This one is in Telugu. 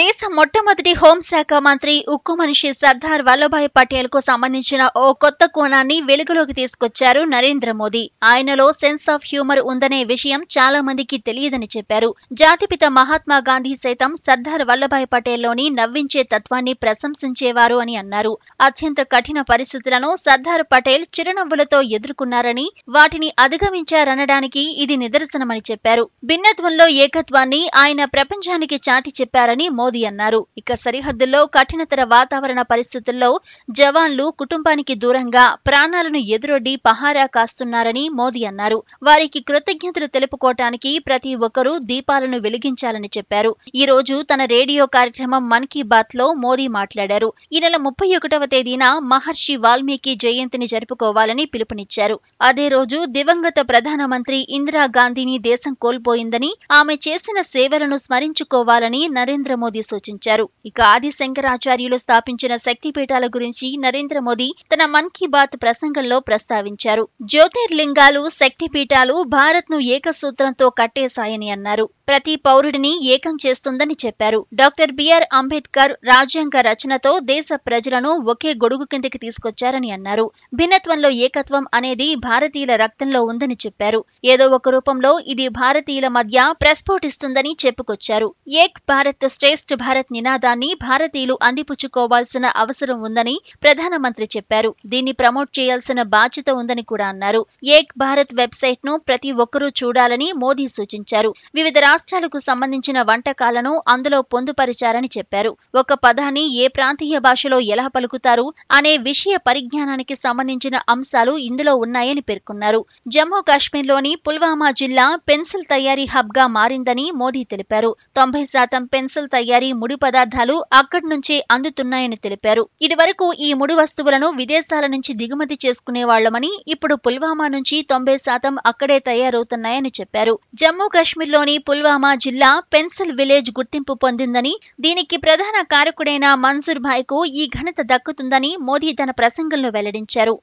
దేశ మొట్టమొదటి హోంశాఖ మంత్రి ఉక్కు మనిషి సర్దార్ వల్లభాయ్ పటేల్ కు సంబంధించిన ఓ కొత్త కోణాన్ని వెలుగులోకి తీసుకొచ్చారు నరేంద్ర మోదీ ఆయనలో సెన్స్ ఆఫ్ హ్యూమర్ ఉందనే విషయం చాలా మందికి తెలియదని చెప్పారు జాతిపిత మహాత్మా గాంధీ సైతం సర్దార్ వల్లభాయ్ పటేల్లోని నవ్వించే తత్వాన్ని ప్రశంసించేవారు అని అన్నారు అత్యంత కఠిన పరిస్థితులను సర్దార్ పటేల్ చిరునవ్వులతో ఎదుర్కొన్నారని వాటిని అధిగమించారనడానికి ఇది నిదర్శనమని చెప్పారు భిన్నత్వంలో ఏకత్వాన్ని ఆయన ప్రపంచానికి చాటి చెప్పారని మోదీ అన్నారు ఇక సరిహద్దుల్లో కఠినతర వాతావరణ పరిస్థితుల్లో జవాన్లు కుటుంబానికి దూరంగా ప్రాణాలను ఎదురొడ్డి పహారా కాస్తున్నారని మోదీ అన్నారు వారికి కృతజ్ఞతలు తెలుపుకోవటానికి ప్రతి ఒక్కరూ దీపాలను వెలిగించాలని చెప్పారు ఈ రోజు తన రేడియో కార్యక్రమం మన్ కీ బాత్ లో మోదీ మాట్లాడారు ఈ నెల ముప్పై ఒకటవ తేదీన మహర్షి వాల్మీకి జయంతిని జరుపుకోవాలని పిలుపునిచ్చారు అదే రోజు దివంగత ప్రధానమంత్రి ఇందిరాగాంధీని దేశం కోల్పోయిందని ఆమె చేసిన సేవలను స్మరించుకోవాలని నరేంద్ర మోదీ మోదీ సూచించారు ఇక ఆది శంకరాచార్యులు స్థాపించిన శక్తిపీఠాల గురించి నరేంద్ర మోదీ తన మన్ కీ బాత్ ప్రసంగంలో ప్రస్తావించారు జ్యోతిర్లింగాలు శక్తిపీఠాలు భారత్ను ఏకసూత్రంతో కట్టేశాయని అన్నారు ప్రతి పౌరుడిని ఏకం చేస్తుందని చెప్పారు డాక్టర్ బిఆర్ అంబేద్కర్ రాజ్యాంగ రచనతో దేశ ప్రజలను ఒకే గొడుగు కిందకి తీసుకొచ్చారని అన్నారు భిన్నత్వంలో ఏకత్వం అనేది భారతీయుల రక్తంలో ఉందని చెప్పారు ఏదో ఒక రూపంలో ఇది భారతీయుల మధ్య ప్రస్ఫోటిస్తుందని చెప్పుకొచ్చారు ఏక్ భారత్ శ్రేష్ఠ శ్రేష్ఠ భారత్ నినాదాన్ని భారతీయులు అందిపుచ్చుకోవాల్సిన అవసరం ఉందని ప్రధానమంత్రి చెప్పారు దీన్ని ప్రమోట్ చేయాల్సిన బాధ్యత ఉందని కూడా అన్నారు ఏక్ భారత్ వెబ్సైట్ ను ప్రతి ఒక్కరూ చూడాలని మోదీ సూచించారు వివిధ రాష్ట్రాలకు సంబంధించిన వంటకాలను అందులో పొందుపరిచారని చెప్పారు ఒక పదాన్ని ఏ ప్రాంతీయ భాషలో ఎలా పలుకుతారు అనే విషయ పరిజ్ఞానానికి సంబంధించిన అంశాలు ఇందులో ఉన్నాయని పేర్కొన్నారు జమ్మూ కాశ్మీర్లోని పుల్వామా జిల్లా పెన్సిల్ తయారీ హబ్గా మారిందని మోదీ తెలిపారు తొంభై శాతం పెన్సిల్ తయారీ తయారీ ముడి పదార్థాలు అక్కడి నుంచే అందుతున్నాయని తెలిపారు ఇదివరకు ఈ ముడి వస్తువులను విదేశాల నుంచి దిగుమతి చేసుకునేవాళ్లమని ఇప్పుడు పుల్వామా నుంచి తొంభై శాతం అక్కడే తయారవుతున్నాయని చెప్పారు జమ్మూ కాశ్మీర్లోని పుల్వామా జిల్లా పెన్సిల్ విలేజ్ గుర్తింపు పొందిందని దీనికి ప్రధాన కారకుడైన మన్సూర్ భాయ్ కు ఈ ఘనత దక్కుతుందని మోదీ తన ప్రసంగంలో వెల్లడించారు